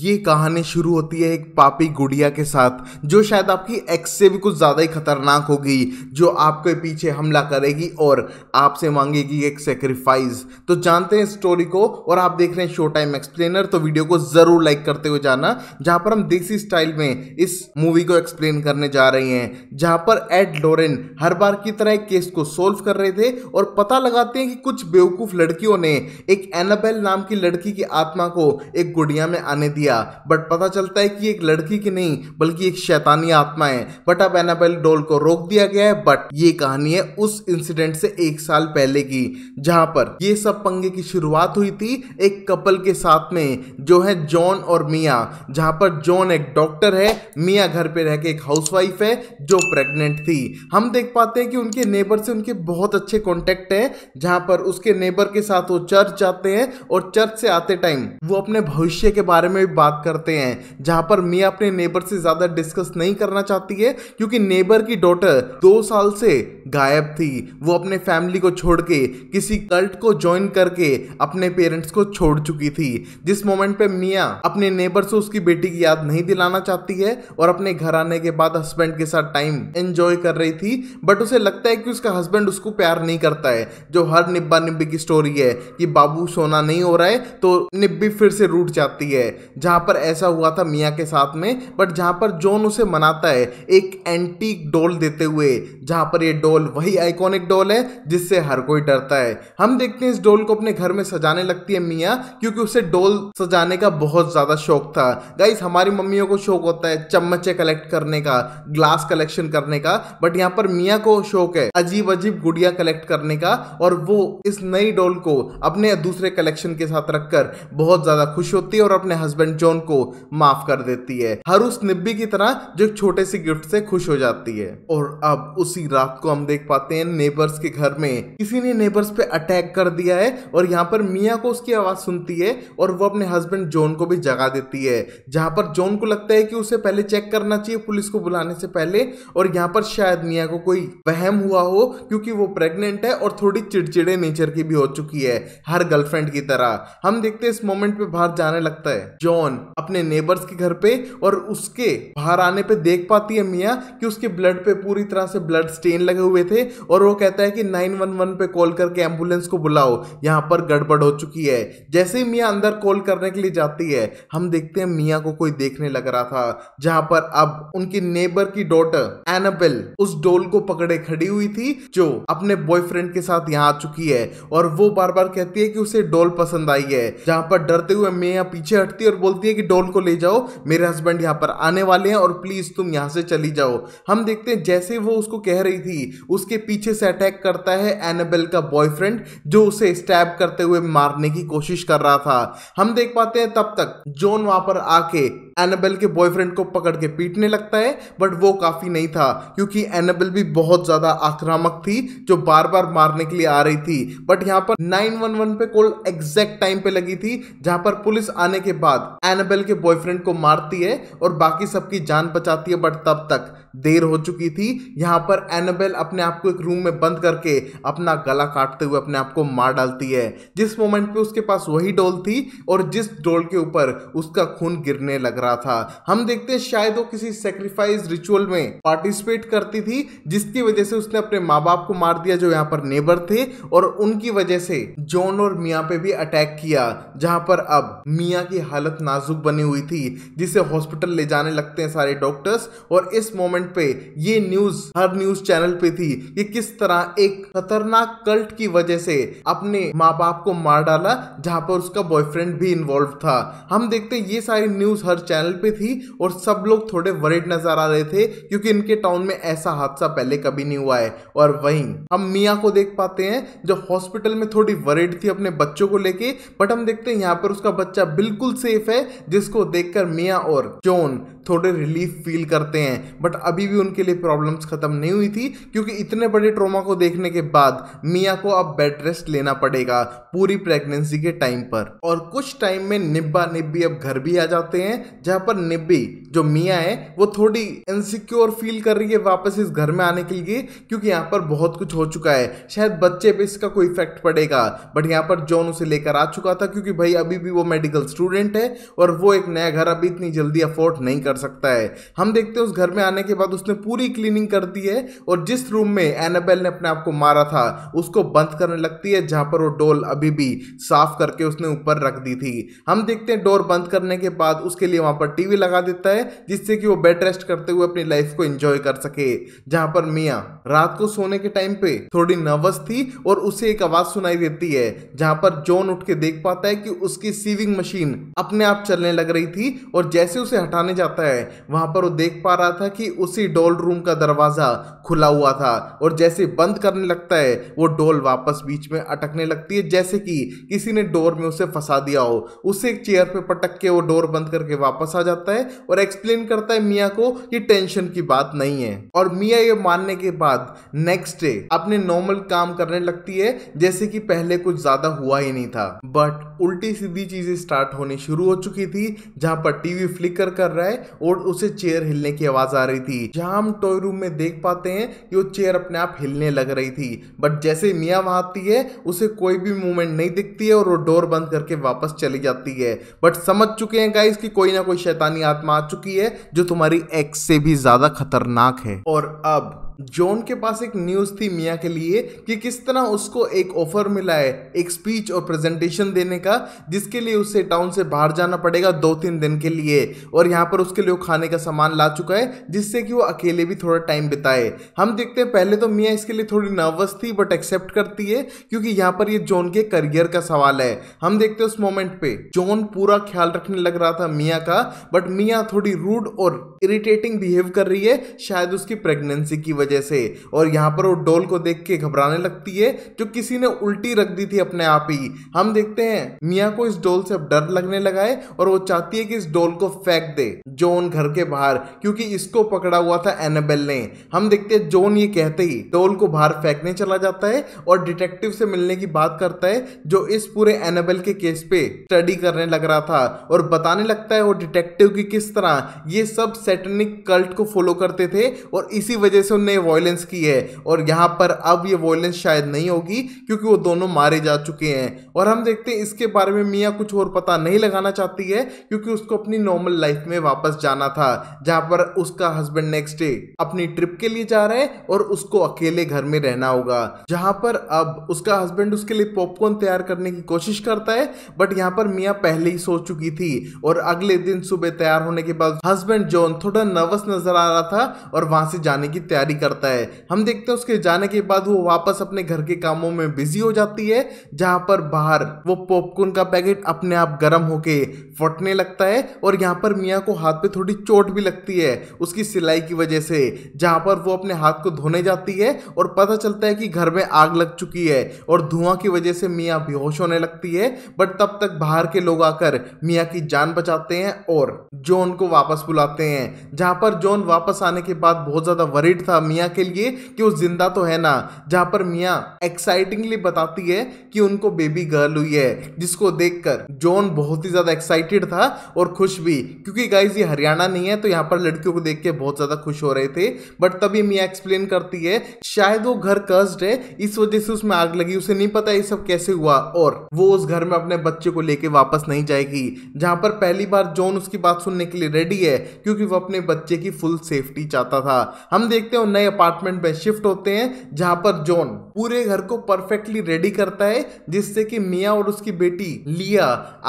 ये कहानी शुरू होती है एक पापी गुड़िया के साथ जो शायद आपकी एक्स से भी कुछ ज़्यादा ही खतरनाक होगी जो आपके पीछे हमला करेगी और आपसे मांगेगी एक सेक्रीफाइस तो जानते हैं स्टोरी को और आप देख रहे हैं शो टाइम एक्सप्लेनर तो वीडियो को ज़रूर लाइक करते हुए जाना जहाँ पर हम देसी स्टाइल में इस मूवी को एक्सप्लेन करने जा रहे हैं जहाँ पर एड लोरेन हर बार की तरह एक केस को सोल्व कर रहे थे और पता लगाते हैं कि कुछ बेवकूफ़ लड़कियों ने एक एनाबेल नाम की लड़की की आत्मा को एक गुड़िया में आने दिया बट पता चलता है कि एक लड़की की नहीं बल्कि एक शैतानी आत्मा है बट अब एनाबेल डोल को रोक दिया गया है बट ये कहानी है उस इंसिडेंट से एक साल पहले की जहां पर ये सब पंगे की शुरुआत हुई थी एक कपल के साथ में जो है जॉन और मिया जहां पर जॉन एक डॉक्टर है मिया घर पे रह के एक हाउसवाइफ है जो प्रेग्नेंट थी हम देख पाते हैं कि उनके नेबर से उनके बहुत अच्छे कॉन्टेक्ट है जहां पर उसके नेबर के साथ वो चर्च जाते हैं और चर्च से आते टाइम वो अपने भविष्य के बारे में भी बात करते हैं जहां पर मिया अपने नेबर से ज्यादा डिस्कस नहीं करना चाहती है क्योंकि नेबर की डॉटर दो साल से गायब थी वो अपने फैमिली को छोड़ के किसी कल्ट को ज्वाइन करके अपने पेरेंट्स को छोड़ चुकी थी जिस मोमेंट पे मिया अपने नेबर से उसकी बेटी की याद नहीं दिलाना चाहती है और अपने घर आने के बाद हस्बैंड के साथ टाइम एंजॉय कर रही थी बट उसे लगता है कि उसका हस्बैंड उसको प्यार नहीं करता है जो हर निब्बा निब्बी की स्टोरी है कि बाबू सोना नहीं हो रहा है तो निब्बी फिर से रूट जाती है जहाँ पर ऐसा हुआ था मियाँ के साथ में बट जहाँ पर जॉन उसे मनाता है एक एंटीक डोल देते हुए जहाँ पर ये डोल वही आइकॉनिक डोल है जिससे हर कोई डरता है हम देखते हैं इस डोल को अपने घर में सजाने लगती है मियाँ क्योंकि उसे डोल सजाने का बहुत ज़्यादा शौक था गाइज हमारी मम्मियों को शौक होता है चम्मचे कलेक्ट करने का ग्लास कलेक्शन करने का बट यहाँ पर मियाँ को शौक है अजीब अजीब गुड़िया कलेक्ट करने का और वो इस नई डोल को अपने दूसरे कलेक्शन के साथ रखकर बहुत ज़्यादा खुश होती है और अपने हस्बैंड हस्बैंड जॉन को माफ कर देती है हर उस निब्बी की तरह जो एक छोटे से गिफ्ट से खुश हो जाती है और अब उसी रात को हम देख पाते हैं नेबर्स के घर में किसी ने नेबर्स पे अटैक कर दिया है और यहाँ पर मिया को उसकी आवाज सुनती है और वो अपने हस्बैंड जॉन को भी जगा देती है जहां पर जॉन को लगता है कि उसे पहले चेक करना चाहिए पुलिस को बुलाने से पहले और यहाँ पर शायद मिया को कोई वहम हुआ हो क्योंकि वो प्रेग्नेंट है और थोड़ी चिड़चिड़े नेचर की भी हो चुकी है हर गर्लफ्रेंड की तरह हम देखते हैं इस मोमेंट पे बाहर जाने लगता है जॉन डॉन अपने नेबर्स के घर पे और उसके बाहर आने पे देख पाती है मिया कि उसके ब्लड पे पूरी तरह से ब्लड स्टेन लगे हुए थे और वो कहता है कि 911 पे कॉल करके एम्बुलेंस को बुलाओ यहाँ पर गड़बड़ हो चुकी है जैसे ही मिया अंदर कॉल करने के लिए जाती है हम देखते हैं मिया को कोई देखने लग रहा था जहां पर अब उनकी नेबर की डॉटर एनाबेल उस डोल को पकड़े खड़ी हुई थी जो अपने बॉयफ्रेंड के साथ यहाँ आ चुकी है और वो बार बार कहती है कि उसे डोल पसंद आई है जहां पर डरते हुए मिया पीछे हटती है और बोलती है कि डॉल को ले जाओ मेरे हस्बैंड यहाँ पर आने वाले हैं और प्लीज़ तुम यहाँ से चली जाओ हम देखते हैं जैसे वो उसको कह रही थी उसके पीछे से अटैक करता है एनेबल का बॉयफ्रेंड जो उसे स्टैब करते हुए मारने की कोशिश कर रहा था हम देख पाते हैं तब तक जोन वहां पर आके एनाबेल के बॉयफ्रेंड को पकड़ के पीटने लगता है बट वो काफ़ी नहीं था क्योंकि एनाबेल भी बहुत ज़्यादा आक्रामक थी जो बार बार मारने के लिए आ रही थी बट यहाँ पर 911 पे कॉल एग्जैक्ट टाइम पे लगी थी जहाँ पर पुलिस आने के बाद एनाबेल के बॉयफ्रेंड को मारती है और बाकी सबकी जान बचाती है बट तब तक देर हो चुकी थी यहाँ पर एनाबेल अपने आप को एक रूम में बंद करके अपना गला काटते हुए अपने आप को मार डालती है जिस मोमेंट पे उसके पास वही डोल थी और जिस डोल के ऊपर उसका खून गिरने लग रहा रहा था हम देखते हैं शायद वो किसी सेक्रीफाइस रिचुअल में पार्टिसिपेट करती थी जिसकी वजह से उसने अपने माँ बाप को मार दिया जो यहाँ पर नेबर थे और उनकी वजह से जॉन और मिया पे भी अटैक किया जहां पर अब मिया की हालत नाजुक बनी हुई थी जिसे हॉस्पिटल ले जाने लगते हैं सारे डॉक्टर्स और इस मोमेंट पे ये न्यूज हर न्यूज चैनल पे थी कि किस तरह एक खतरनाक कल्ट की वजह से अपने माँ बाप को मार डाला जहां पर उसका बॉयफ्रेंड भी इन्वॉल्व था हम देखते हैं ये सारी न्यूज हर चैनल चैनल पे थी और सब लोग थोड़े वरिड नजर आ रहे थे क्योंकि इनके टाउन में ऐसा हादसा पहले कभी नहीं हुआ है और वहीं हम मिया को देख पाते हैं जो हॉस्पिटल में थोड़ी वरिड थी अपने बच्चों को लेके बट हम देखते हैं यहाँ पर उसका बच्चा बिल्कुल सेफ है जिसको देखकर मिया और जोन थोड़े रिलीफ फील करते हैं बट अभी भी उनके लिए प्रॉब्लम्स ख़त्म नहीं हुई थी क्योंकि इतने बड़े ट्रोमा को देखने के बाद मिया को अब बेड रेस्ट लेना पड़ेगा पूरी प्रेगनेंसी के टाइम पर और कुछ टाइम में निब्बा निब्बी अब घर भी आ जाते हैं जहाँ पर निब्बी जो मिया है वो थोड़ी इनसिक्योर फील कर रही है वापस इस घर में आने के लिए क्योंकि यहाँ पर बहुत कुछ हो चुका है शायद बच्चे पे इसका कोई इफेक्ट पड़ेगा बट यहाँ पर जॉन उसे लेकर आ चुका था क्योंकि भाई अभी भी वो मेडिकल स्टूडेंट है और वो एक नया घर अभी इतनी जल्दी अफोर्ड नहीं कर कर सकता है हम देखते हैं उस घर में आने के बाद उसने पूरी क्लीनिंग कर दी है और जिस रूम में एनाबेल ने अपने आप को मारा था उसको बंद करने लगती है जहां पर वो डोल अभी भी साफ करके उसने ऊपर रख दी थी हम देखते हैं डोर बंद करने के बाद उसके लिए वहां पर टीवी लगा देता है जिससे कि वो बेड रेस्ट करते हुए अपनी लाइफ को एंजॉय कर सके जहां पर मिया रात को सोने के टाइम पे थोड़ी नर्वस थी और उसे एक आवाज सुनाई देती है जहां पर जोन उठ के देख पाता है कि उसकी सीविंग मशीन अपने आप चलने लग रही थी और जैसे उसे हटाने जाता है है वहाँ पर वो देख पा रहा था कि उसी डॉल रूम का दरवाज़ा खुला हुआ था और जैसे बंद करने लगता है वो डॉल वापस बीच में अटकने लगती है जैसे कि किसी ने डोर में उसे फंसा दिया हो उसे एक चेयर पर पटक के वो डोर बंद करके वापस आ जाता है और एक्सप्लेन करता है मियाँ को कि टेंशन की बात नहीं है और मियाँ ये मानने के बाद नेक्स्ट डे अपने नॉर्मल काम करने लगती है जैसे कि पहले कुछ ज़्यादा हुआ ही नहीं था बट उल्टी सीधी चीज़ें स्टार्ट होनी शुरू हो चुकी थी जहाँ पर टीवी फ्लिकर कर रहा है और उसे चेयर हिलने की आवाज आ रही थी जहां हम टॉय रूम में देख पाते हैं कि वो चेयर अपने आप हिलने लग रही थी बट जैसे मिया वहां आती है उसे कोई भी मूवमेंट नहीं दिखती है और वो डोर बंद करके वापस चली जाती है बट समझ चुके हैं गाइस कि कोई ना कोई शैतानी आत्मा आ चुकी है जो तुम्हारी एक्स से भी ज्यादा खतरनाक है और अब जॉन के पास एक न्यूज थी मिया के लिए कि किस तरह उसको एक ऑफर मिला है एक स्पीच और प्रेजेंटेशन देने का जिसके लिए उसे टाउन से बाहर जाना पड़ेगा दो तीन दिन के लिए और यहाँ पर उसके लिए वो खाने का सामान ला चुका है जिससे कि वो अकेले भी थोड़ा टाइम बिताए हम देखते हैं पहले तो मिया इसके लिए थोड़ी नर्वस थी बट एक्सेप्ट करती है क्योंकि यहाँ पर ये जॉन के करियर का सवाल है हम देखते हैं उस मोमेंट पे जॉन पूरा ख्याल रखने लग रहा था मिया का बट मिया थोड़ी रूड और इरिटेटिंग बिहेव कर रही है शायद उसकी प्रेगनेंसी की वजह वजह से और यहाँ पर वो डोल को देख के घबराने लगती है जो किसी ने उल्टी रख दी थी अपने आप ही हम देखते हैं मिया को इस डोल से अब डर लगने लगा है और वो चाहती है कि इस डोल को फेंक दे जोन घर के बाहर क्योंकि इसको पकड़ा हुआ था एनाबेल ने हम देखते हैं जोन ये कहते ही डोल को बाहर फेंकने चला जाता है और डिटेक्टिव से मिलने की बात करता है जो इस पूरे एनाबेल के केस पे स्टडी करने लग रहा था और बताने लगता है वो डिटेक्टिव की किस तरह ये सब सेटनिक कल्ट को फॉलो करते थे और इसी वजह से उन्हें ये वॉयलेंस की है और यहाँ पर अब ये वॉयलेंस शायद नहीं होगी क्योंकि वो दोनों मारे जा चुके हैं और हम देखते हैं इसके बारे में मियाँ कुछ और पता नहीं लगाना चाहती है क्योंकि उसको अपनी नॉर्मल लाइफ में वापस जाना था जहाँ पर उसका हस्बैंड नेक्स्ट डे अपनी ट्रिप के लिए जा रहे हैं और उसको अकेले घर में रहना होगा जहाँ पर अब उसका हस्बैंड उसके लिए पॉपकॉर्न तैयार करने की कोशिश करता है बट यहाँ पर मियाँ पहले ही सोच चुकी थी और अगले दिन सुबह तैयार होने के बाद हस्बैंड जॉन थोड़ा नर्वस नजर आ रहा था और वहां से जाने की तैयारी कर करता है हम देखते हैं उसके जाने के बाद वो वापस अपने घर के कामों में बिजी हो जाती है जहां पर बाहर वो पॉपकॉर्न का पैकेट अपने आप गर्म होके फटने लगता है और यहाँ पर मियाँ को हाथ पे थोड़ी चोट भी लगती है उसकी सिलाई की वजह से जहाँ पर वो अपने हाथ को धोने जाती है और पता चलता है कि घर में आग लग चुकी है और धुआं की वजह से मियाँ बेहोश होने लगती है बट तब तक बाहर के लोग आकर मियाँ की जान बचाते हैं और जॉन को वापस बुलाते हैं जहाँ पर जॉन वापस आने के बाद बहुत ज़्यादा वरीड था मियाँ मियाँ के लिए कि वो जिंदा तो है ना जहाँ पर मियाँ एक्साइटिंगली बताती है कि उनको बेबी गर्ल हुई है जिसको देखकर जॉन बहुत ही ज़्यादा एक्साइटेड था और खुश भी क्योंकि गाइज ये हरियाणा नहीं है तो यहाँ पर लड़कियों को देख के बहुत ज़्यादा खुश हो रहे थे बट तभी मियाँ एक्सप्लेन करती है शायद वो घर कर्स्ड है इस वजह से उसमें आग लगी उसे नहीं पता ये सब कैसे हुआ और वो उस घर में अपने बच्चे को लेके वापस नहीं जाएगी जहां पर पहली बार जॉन उसकी बात सुनने के लिए रेडी है क्योंकि वो अपने बच्चे की फुल सेफ्टी चाहता था हम देखते हैं नए अपार्टमेंट में शिफ्ट होते हैं जहां पर जॉन पूरे घर को परफेक्टली रेडी करता है जिससे कि मिया और उसकी बेटी लिया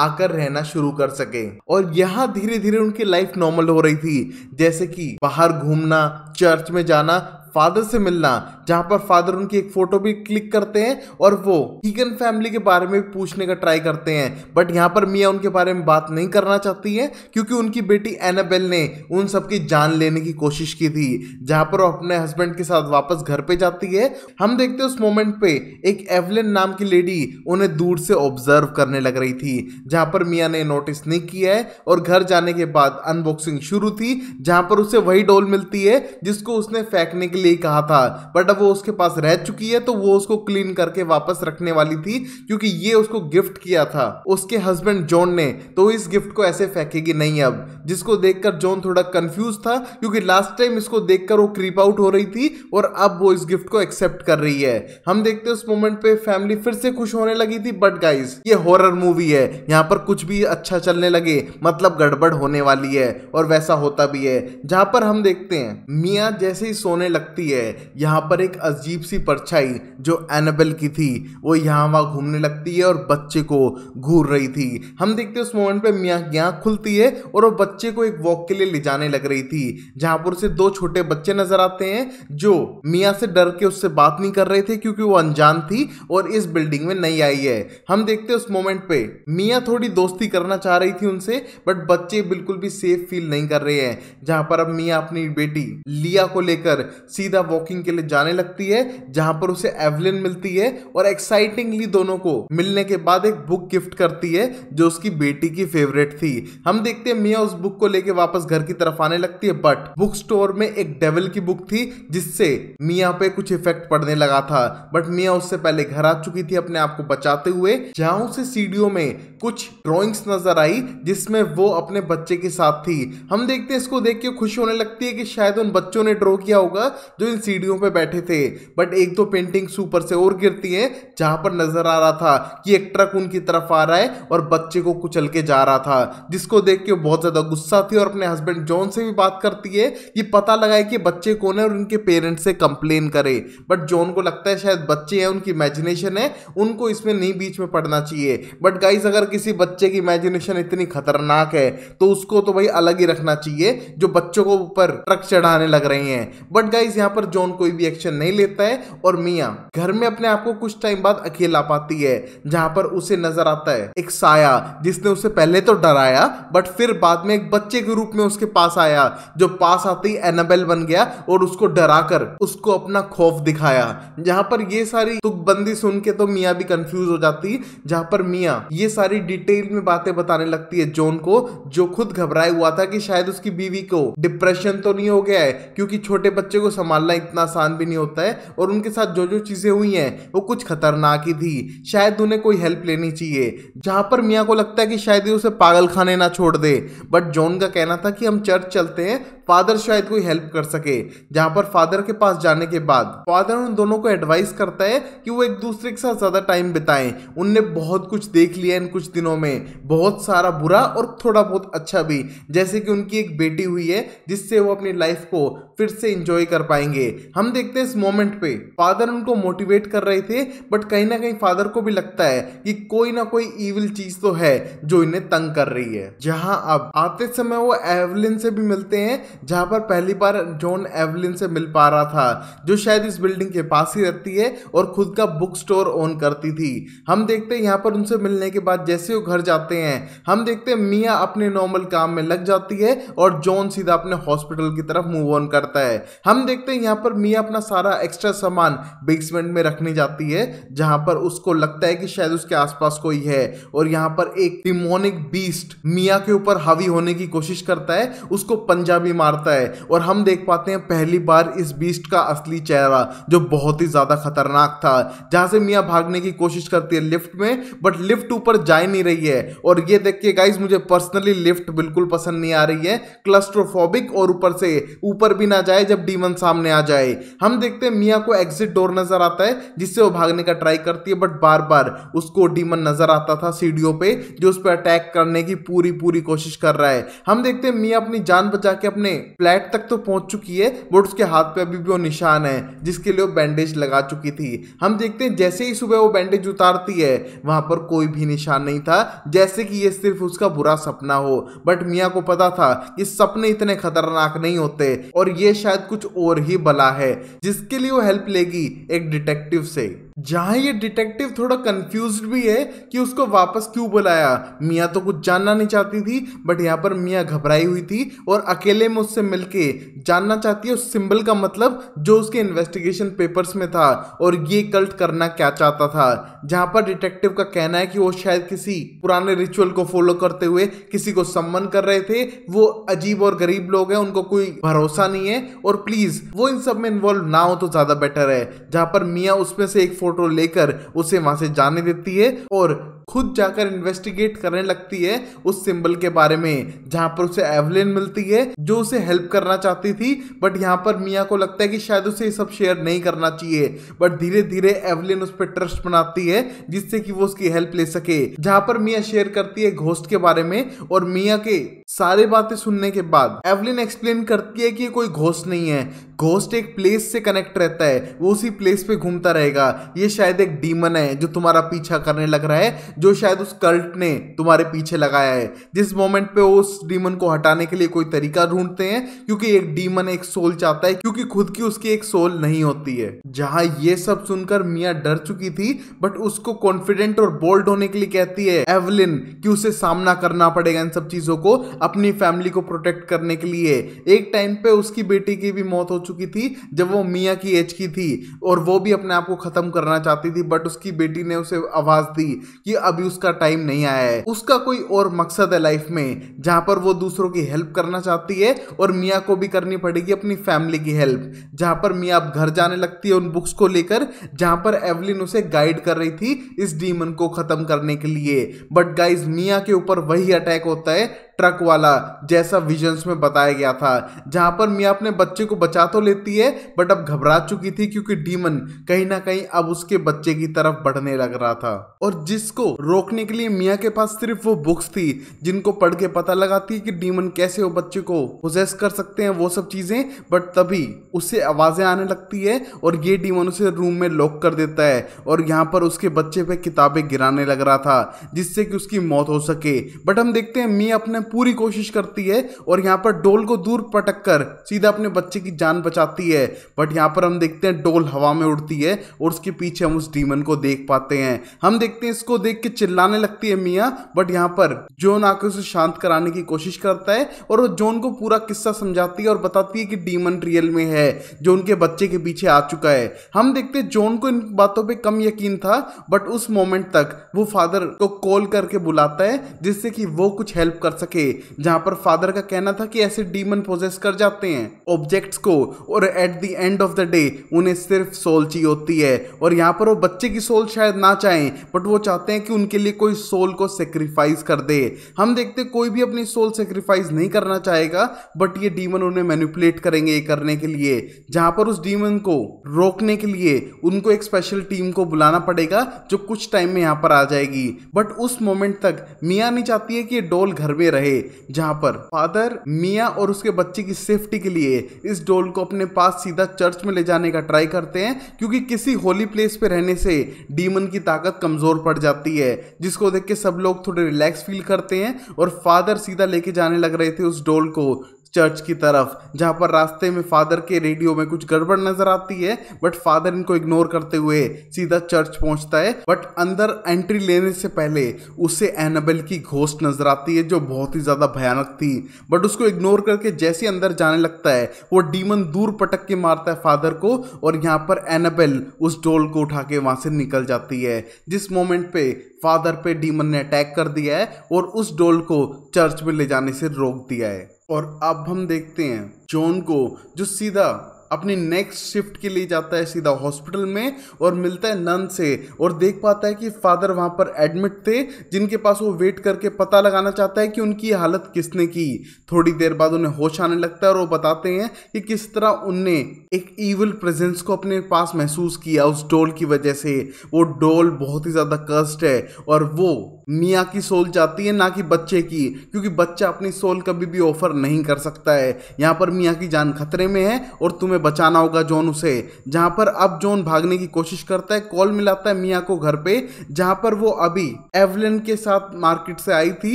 आकर रहना शुरू कर सके और यहाँ धीरे धीरे उनकी लाइफ नॉर्मल हो रही थी जैसे कि बाहर घूमना चर्च में जाना फादर से मिलना जहां पर फादर उनकी एक फोटो भी क्लिक करते हैं और वो हीगन फैमिली के बारे में पूछने का ट्राई करते हैं बट यहाँ पर मिया उनके बारे में बात नहीं करना चाहती है क्योंकि उनकी बेटी एनाबेल ने उन सबकी जान लेने की कोशिश की थी जहां पर वो अपने हस्बैंड के साथ वापस घर पे जाती है हम देखते हैं उस मोमेंट पे एक एवलिन नाम की लेडी उन्हें दूर से ऑब्जर्व करने लग रही थी जहां पर मिया ने नोटिस नहीं किया है और घर जाने के बाद अनबॉक्सिंग शुरू थी जहां पर उसे वही डोल मिलती है जिसको उसने फेंकने के लिए लिए कहा था बट अब वो उसके पास रह चुकी है तो वो उसको क्लीन करके वापस रखने वाली थी क्योंकि ये उसको गिफ्ट किया था उसके हस्बैंड जॉन ने तो इस गिफ्ट को ऐसे फेंकेगी नहीं अब जिसको देखकर जॉन थोड़ा कंफ्यूज था क्योंकि लास्ट टाइम इसको देखकर वो क्रीप आउट हो रही थी और अब वो इस गिफ्ट को एक्सेप्ट कर रही है हम देखते उस मोमेंट पे फैमिली फिर से खुश होने लगी थी बट गाइज ये हॉरर मूवी है यहाँ पर कुछ भी अच्छा चलने लगे मतलब गड़बड़ होने वाली है और वैसा होता भी है जहां पर हम देखते हैं मिया जैसे ही सोने लगते लगती है यहाँ पर एक अजीब सी परछाई जो एनाबेल की थी वो यहाँ वहाँ घूमने लगती है और बच्चे को घूर रही थी हम देखते हैं उस मोमेंट पे मियाँ की आँख खुलती है और वो बच्चे को एक वॉक के लिए ले जाने लग रही थी जहाँ पर उसे दो छोटे बच्चे नजर आते हैं जो मियाँ से डर के उससे बात नहीं कर रहे थे क्योंकि वो अनजान थी और इस बिल्डिंग में नहीं आई है हम देखते उस मोमेंट पे मियाँ थोड़ी दोस्ती करना चाह रही थी उनसे बट बच्चे बिल्कुल भी सेफ फील नहीं कर रहे हैं जहाँ पर अब मियाँ अपनी बेटी लिया को लेकर सीधा वॉकिंग के लिए जाने लगती है जहां पर उसे एवलिन मिलती है और एक्साइटिंगली दोनों को मिलने के बाद एक बुक गिफ्ट करती है जो उसकी बेटी की फेवरेट थी हम देखते हैं मिया उस बुक को लेके वापस घर की तरफ आने लगती है बट बुक स्टोर में एक डेवल की बुक थी जिससे मिया पे कुछ इफेक्ट पड़ने लगा था बट मिया उससे पहले घर आ चुकी थी अपने आप को बचाते हुए जहां उसे सीडियो में कुछ ड्रॉइंग्स नजर आई जिसमें वो अपने बच्चे के साथ थी हम देखते हैं इसको देख के खुशी होने लगती है कि शायद उन बच्चों ने ड्रॉ किया होगा जो इन सीढ़ियों पे बैठे थे बट एक दो पेंटिंग्स ऊपर से और गिरती हैं जहां पर नजर आ रहा था कि एक ट्रक उनकी तरफ आ रहा है और बच्चे को कुचल के जा रहा था जिसको देख के बहुत ज़्यादा गुस्सा थी और अपने हस्बैंड जॉन से भी बात करती है कि पता लगाए कि बच्चे कौन है और उनके पेरेंट्स से कंप्लेन करे बट जॉन को लगता है शायद बच्चे हैं उनकी इमेजिनेशन है उनको इसमें नहीं बीच में पढ़ना चाहिए बट गाइज अगर किसी बच्चे की इमेजिनेशन इतनी खतरनाक है तो उसको तो भाई अलग ही रखना चाहिए जो बच्चों को ऊपर ट्रक चढ़ाने लग रही हैं बट गाइज यहाँ पर जॉन कोई भी एक्शन नहीं लेता है और मिया घर में अपने आप को कुछ टाइम बाद अकेला पाती है जहां पर उसे नजर आता है एक साया जिसने उसे पहले तो डराया बट फिर बाद में एक बच्चे के रूप में उसके पास आया जो पास आते ही एनाबेल बन गया और उसको डराकर उसको अपना खौफ दिखाया जहां पर ये सारी तुकबंदी सुन के तो मिया भी कंफ्यूज हो जाती जहां पर मिया ये सारी डिटेल में बातें बताने लगती है जॉन को जो खुद घबराया हुआ था कि शायद उसकी बीवी को डिप्रेशन तो नहीं हो गया है क्योंकि छोटे बच्चे को समझ संभालना इतना आसान भी नहीं होता है और उनके साथ जो जो चीज़ें हुई हैं वो कुछ खतरनाक ही थी शायद उन्हें कोई हेल्प लेनी चाहिए जहाँ पर मियाँ को लगता है कि शायद ही उसे पागल खाने ना छोड़ दे बट जॉन का कहना था कि हम चर्च चलते हैं फादर शायद कोई हेल्प कर सके जहां पर फादर के पास जाने के बाद फादर उन दोनों को एडवाइस करता है कि वो एक दूसरे के साथ ज्यादा टाइम बिताएं उनने बहुत कुछ देख लिया इन कुछ दिनों में बहुत सारा बुरा और थोड़ा बहुत अच्छा भी जैसे कि उनकी एक बेटी हुई है जिससे वो अपनी लाइफ को फिर से इंजॉय कर पाएंगे हम देखते हैं इस मोमेंट पे फादर उनको मोटिवेट कर रहे थे बट कहीं ना कहीं फादर को भी लगता है कि कोई ना कोई ईविल चीज तो है जो इन्हें तंग कर रही है जहां अब आते समय वो एवलिन से भी मिलते हैं जहां पर पहली बार जॉन एवलिन से मिल पा रहा था जो शायद इस बिल्डिंग के पास ही रहती है और खुद का बुक स्टोर ओन करती थी हम देखते हैं यहाँ पर उनसे मिलने के बाद जैसे वो घर जाते हैं हम देखते हैं मिया अपने नॉर्मल काम में लग जाती है और जॉन सीधा अपने हॉस्पिटल की तरफ मूव ऑन करता है हम देखते हैं यहाँ पर मिया अपना सारा एक्स्ट्रा सामान बेसमेंट में रखने जाती है जहां पर उसको लगता है कि शायद उसके आसपास कोई है और यहाँ पर एक डिमोनिक बीस्ट मिया के ऊपर हावी होने की कोशिश करता है उसको पंजाबी मार मारता है और हम देख पाते हैं पहली बार इस बीस्ट का असली चेहरा जो बहुत ही ज़्यादा खतरनाक था जहां से मियाँ भागने की कोशिश करती है लिफ्ट में बट लिफ्ट ऊपर जा ही नहीं रही है और ये देख के गाइज मुझे पर्सनली लिफ्ट बिल्कुल पसंद नहीं आ रही है क्लस्ट्रोफोबिक और ऊपर से ऊपर भी ना जाए जब डीमन सामने आ जाए हम देखते हैं मियाँ को एग्जिट डोर नजर आता है जिससे वो भागने का ट्राई करती है बट बार बार उसको डीमन नजर आता था सीढ़ियों पे जो उस पर अटैक करने की पूरी पूरी कोशिश कर रहा है हम देखते हैं मियाँ अपनी जान बचा के अपने फ्लैट तक तो पहुंच चुकी है बट उसके हाथ पे अभी भी वो निशान है जिसके लिए वो बैंडेज लगा चुकी थी हम देखते हैं जैसे ही सुबह वो बैंडेज उतारती है वहां पर कोई भी निशान नहीं था जैसे कि ये सिर्फ उसका बुरा सपना हो बट मियाँ को पता था कि सपने इतने खतरनाक नहीं होते और ये शायद कुछ और ही बला है जिसके लिए वो हेल्प लेगी एक डिटेक्टिव से जहां ये डिटेक्टिव थोड़ा कंफ्यूज भी है कि उसको वापस क्यों बुलाया मियाँ तो कुछ जानना नहीं चाहती थी बट यहाँ पर मियाँ घबराई हुई थी और अकेले में उससे मिलके जानना चाहती है उस सिंबल का मतलब जो उसके इन्वेस्टिगेशन पेपर्स में था और ये कल्ट करना क्या चाहता था जहां पर डिटेक्टिव का कहना है कि वो शायद किसी पुराने रिचुअल को फॉलो करते हुए किसी को सम्मन कर रहे थे वो अजीब और गरीब लोग हैं उनको कोई भरोसा नहीं है और प्लीज वो इन सब में इन्वॉल्व ना हो तो ज्यादा बेटर है जहां पर मियाँ उसमें से एक फोटो लेकर उसे वहां से जाने देती है और खुद जाकर इन्वेस्टिगेट करने लगती है उस सिंबल के बारे में जहां पर उसे एवलिन मिलती है जो उसे हेल्प करना चाहती थी बट यहाँ पर मिया को लगता है कि शायद उसे ये सब शेयर नहीं करना चाहिए बट धीरे धीरे एवलिन उस पर ट्रस्ट बनाती है जिससे कि वो उसकी हेल्प ले सके जहां पर मिया शेयर करती है घोस्ट के बारे में और मिया के सारे बातें सुनने के बाद एवलिन एक्सप्लेन करती है कि ये कोई घोस्ट नहीं है घोस्ट एक प्लेस से कनेक्ट रहता है वो उसी प्लेस पे घूमता रहेगा ये शायद एक डीमन है जो तुम्हारा पीछा करने लग रहा है जो शायद उस कल्ट ने तुम्हारे पीछे लगाया है जिस मोमेंट पे वो उस डीमन को हटाने के लिए कोई तरीका ढूंढते हैं क्योंकि एक डीमन एक सोल चाहता है क्योंकि खुद की उसकी एक सोल नहीं होती है जहां ये सब सुनकर मिया डर चुकी थी बट उसको कॉन्फिडेंट और बोल्ड होने के लिए कहती है एवलिन कि उसे सामना करना पड़ेगा इन सब चीजों को अपनी फैमिली को प्रोटेक्ट करने के लिए एक टाइम पे उसकी बेटी की भी मौत हो चुकी थी जब वो मिया की एज की थी और वो भी अपने आप को खत्म करना चाहती थी बट उसकी बेटी ने उसे आवाज दी कि अभी उसका टाइम नहीं आया है उसका कोई और मकसद है लाइफ में जहां पर वो दूसरों की हेल्प करना चाहती है और मियाँ को भी करनी पड़ेगी अपनी फैमिली की हेल्प जहां पर मियाँ अब घर जाने लगती है उन बुक्स को लेकर जहां पर एवलिन उसे गाइड कर रही थी इस डीमन को खत्म करने के लिए बट गाइज मियाँ के ऊपर वही अटैक होता है ट्रक वाला जैसा विजन्स में बताया गया था जहां पर मिया अपने बच्चे को बचा तो लेती है बट अब घबरा चुकी थी क्योंकि डीमन कहीं ना कहीं अब उसके बच्चे की तरफ बढ़ने लग रहा था और जिसको रोकने के लिए मिया के पास सिर्फ वो बुक्स थी जिनको पढ़ के पता लगा थी कि डीमन कैसे वो बच्चे को पोजेस कर सकते हैं वो सब चीजें बट तभी उससे आवाजें आने लगती है और ये डीमन उसे रूम में लॉक कर देता है और यहाँ पर उसके बच्चे पे किताबें गिराने लग रहा था जिससे कि उसकी मौत हो सके बट हम देखते हैं मी अपने पूरी कोशिश करती है और यहाँ पर डोल को दूर पटक कर सीधा अपने बच्चे की जान बचाती है बट यहाँ पर हम देखते हैं डोल हवा में उड़ती है और उसके पीछे हम उस डीमन को देख पाते हैं हम देखते हैं इसको देख के चिल्लाने लगती है मियाँ बट यहाँ पर जोन आकर उसे शांत कराने की कोशिश करता है और वो जोन को पूरा किस्सा समझाती है और बताती है कि डीमन रियल में है जो उनके बच्चे के पीछे आ चुका है हम देखते हैं जोन को इन बातों पर कम यकीन था बट उस मोमेंट तक वो फादर को कॉल करके बुलाता है जिससे कि वो कुछ हेल्प कर सके थे जहां पर फादर का कहना था कि ऐसे डीमन पोजेस कर जाते हैं ऑब्जेक्ट्स को और at the end of the day उन्हें सिर्फ सोल ची होती है और यहां पर वो बच्चे की सोल शायद ना चाहें बट वो चाहते हैं कि उनके लिए कोई सोल को सेक्रीफाइस कर दे हम देखते कोई भी अपनी सोल सेक्रीफाइस नहीं करना चाहेगा बट ये डीमन उन्हें मैनिपुलेट करेंगे ये करने के लिए जहां पर उस डीमन को रोकने के लिए उनको एक स्पेशल टीम को बुलाना पड़ेगा जो कुछ टाइम में यहां पर आ जाएगी बट उस मोमेंट तक मियाँ नहीं चाहती है कि ये डोल घर में रहे रहे जहां पर फादर मिया और उसके बच्चे की सेफ्टी के लिए इस डोल को अपने पास सीधा चर्च में ले जाने का ट्राई करते हैं क्योंकि किसी होली प्लेस पे रहने से डीमन की ताकत कमजोर पड़ जाती है जिसको देख के सब लोग थोड़े रिलैक्स फील करते हैं और फादर सीधा लेके जाने लग रहे थे उस डोल को चर्च की तरफ जहाँ पर रास्ते में फादर के रेडियो में कुछ गड़बड़ नजर आती है बट फादर इनको इग्नोर करते हुए सीधा चर्च पहुंचता है बट अंदर एंट्री लेने से पहले उसे एनाबेल की घोस्ट नजर आती है जो बहुत ही ज्यादा भयानक थी बट उसको इग्नोर करके जैसे अंदर जाने लगता है वो डीमन दूर पटक के मारता है फादर को और यहाँ पर एनाबेल उस डोल को उठा के वहां से निकल जाती है जिस मोमेंट पे फादर पे डीमन ने अटैक कर दिया है और उस डोल को चर्च में ले जाने से रोक दिया है और अब हम देखते हैं जॉन को जो सीधा अपनी नेक्स्ट शिफ्ट के लिए जाता है सीधा हॉस्पिटल में और मिलता है नन से और देख पाता है कि फादर वहां पर एडमिट थे जिनके पास वो वेट करके पता लगाना चाहता है कि उनकी हालत किसने की थोड़ी देर बाद उन्हें होश आने लगता है और वो बताते हैं कि किस तरह उनने एक ईवल प्रेजेंस को अपने पास महसूस किया उस डोल की वजह से वो डोल बहुत ही ज़्यादा कष्ट है और वो मियाँ की सोल जाती है ना कि बच्चे की क्योंकि बच्चा अपनी सोल कभी भी ऑफर नहीं कर सकता है यहाँ पर मियाँ की जान खतरे में है और तुम्हें में बचाना होगा जॉन उसे जहां पर अब जॉन भागने की कोशिश करता है कॉल मिलाता है मिया को घर पे जहां पर वो अभी एवलिन के साथ मार्केट से आई थी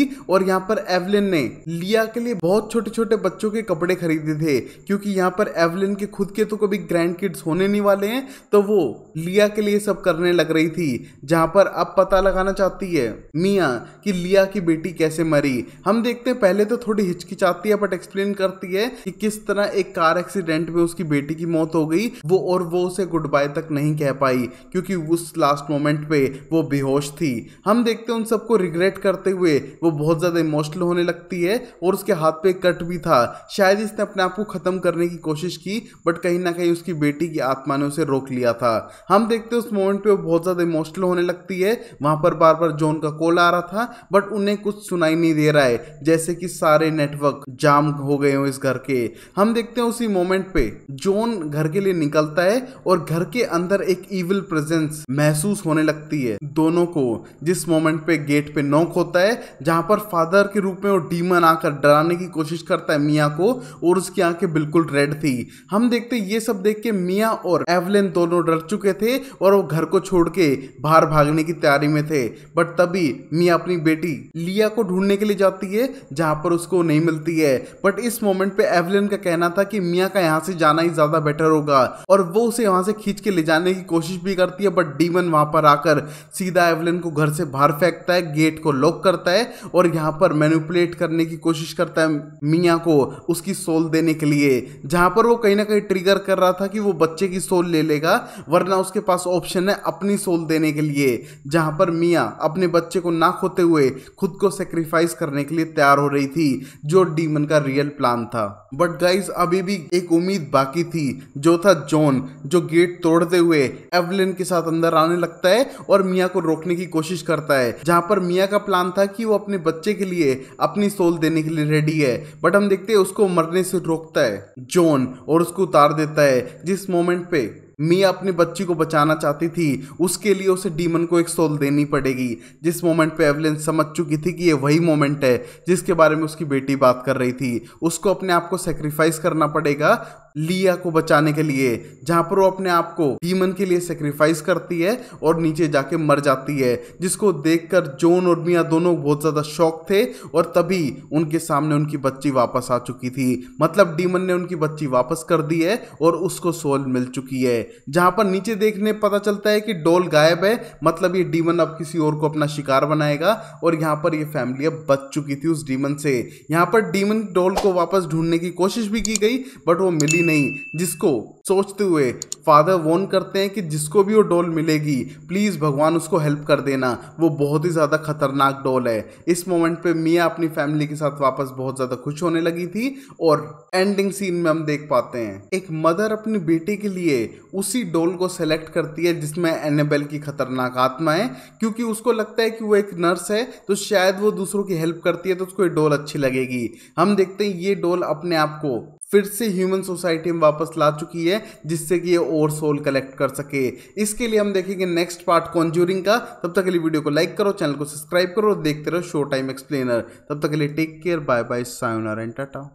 और यहाँ पर एवलिन ने लिया के लिए बहुत छोटे छोटे बच्चों के कपड़े खरीदे थे क्योंकि यहाँ पर एवलिन के खुद के तो कभी ग्रैंड किड्स होने नहीं वाले हैं तो वो लिया के लिए सब करने लग रही थी जहां पर अब पता लगाना चाहती है मिया कि लिया की बेटी कैसे मरी हम देखते हैं पहले तो थोड़ी हिचकिचाती है बट एक्सप्लेन करती है कि किस तरह एक कार एक्सीडेंट में उसकी बेटी की मौत हो गई वो और वो उसे गुड बाय तक नहीं कह पाई क्योंकि उस लास्ट मोमेंट पे वो बेहोश थी हम देखते हैं उन सबको रिग्रेट करते हुए वो बहुत ज़्यादा इमोशनल होने लगती है और उसके हाथ पे कट भी था शायद इसने अपने आप को ख़त्म करने की कोशिश की बट कहीं ना कहीं उसकी बेटी की आत्मा ने उसे रोक लिया था हम देखते उस मोमेंट पे वो बहुत ज़्यादा इमोशनल होने लगती है वहाँ पर बार बार जॉन का कॉल आ रहा था बट उन्हें कुछ सुनाई नहीं दे रहा है जैसे कि सारे नेटवर्क जाम हो गए हो इस घर के हम देखते हैं उसी मोमेंट पे जॉन घर के लिए निकलता है और घर के अंदर एक इविल प्रेजेंस महसूस होने लगती है दोनों को जिस मोमेंट पे गेट पे नोक होता है जहां पर फादर के रूप में वो डीमन आकर डराने की कोशिश करता है मिया को और उसकी आंखें बिल्कुल रेड थी हम देखते ये सब देख के मिया और एवलिन दोनों डर चुके थे और वो घर को छोड़ के बाहर भागने की तैयारी में थे बट तभी मिया अपनी बेटी लिया को ढूंढने के लिए जाती है जहां पर उसको नहीं मिलती है बट इस मोमेंट पे एवलिन का कहना था कि मिया का यहाँ से जाना ही ही ज्यादा बेटर होगा और वो उसे वहां से खींच के ले जाने की कोशिश भी करती है बट डीमन वहां पर आकर सीधा एवलिन को घर से बाहर फेंकता है गेट को लॉक करता है और यहां पर मैनिपुलेट करने की कोशिश करता है मिया को उसकी सोल देने के लिए जहां पर वो कहीं ना कहीं ट्रिगर कर रहा था कि वो बच्चे की सोल ले लेगा वरना उसके पास ऑप्शन है अपनी सोल देने के लिए जहां पर मिया अपने बच्चे को ना खोते हुए खुद को सेक्रीफाइस करने के लिए तैयार हो रही थी जो डीमन का रियल प्लान था बट गाइज अभी भी एक उम्मीद बाकी की थी जो था जॉन जो गेट तोड़ते हुए एवलिन के साथ अंदर आने लगता है और मिया को रोकने की कोशिश करता है जहां पर मिया का प्लान था कि वो अपने बच्चे के लिए अपनी सोल देने के लिए रेडी है बट हम देखते हैं उसको मरने से रोकता है जॉन और उसको उतार देता है जिस मोमेंट पे मिया अपनी बच्ची को बचाना चाहती थी उसके लिए उसे डीमन को एक सोल देनी पड़ेगी जिस मोमेंट पे एवलिन समझ चुकी थी कि ये वही मोमेंट है जिसके बारे में उसकी बेटी बात कर रही थी उसको अपने आप को सेक्रीफाइस करना पड़ेगा लिया को बचाने के लिए जहाँ पर वो अपने आप को डीमन के लिए सेक्रीफाइस करती है और नीचे जाके मर जाती है जिसको देखकर जोन और मिया दोनों बहुत ज़्यादा शौक थे और तभी उनके सामने उनकी बच्ची वापस आ चुकी थी मतलब डीमन ने उनकी बच्ची वापस कर दी है और उसको सोल मिल चुकी है जहां पर नीचे देखने पता चलता है कि डोल गायब है मतलब ये डीमन अब किसी और को अपना शिकार बनाएगा और यहां पर ये फैमिली अब बच चुकी थी उस डीमन से यहां पर डीमन डोल को वापस ढूंढने की कोशिश भी की गई बट वो मिली नहीं जिसको सोचते हुए फादर वोन करते हैं कि जिसको भी वो डोल मिलेगी प्लीज़ भगवान उसको हेल्प कर देना वो बहुत ही ज़्यादा खतरनाक डोल है इस मोमेंट पे मियाँ अपनी फैमिली के साथ वापस बहुत ज़्यादा खुश होने लगी थी और एंडिंग सीन में हम देख पाते हैं एक मदर अपनी बेटी के लिए उसी डोल को सेलेक्ट करती है जिसमें एनेबल की खतरनाक आत्मा है क्योंकि उसको लगता है कि वो एक नर्स है तो शायद वो दूसरों की हेल्प करती है तो उसको ये डोल अच्छी लगेगी हम देखते हैं ये डोल अपने आप को फिर से ह्यूमन सोसाइटी में वापस ला चुकी है जिससे कि ये और सोल कलेक्ट कर सके इसके लिए हम देखेंगे नेक्स्ट पार्ट कॉन्ज्यूरिंग का तब तक के लिए वीडियो को लाइक करो चैनल को सब्सक्राइब करो और देखते रहो शो टाइम एक्सप्लेनर तब तक के लिए टेक केयर बाय बाय सायोनार एंड टाटा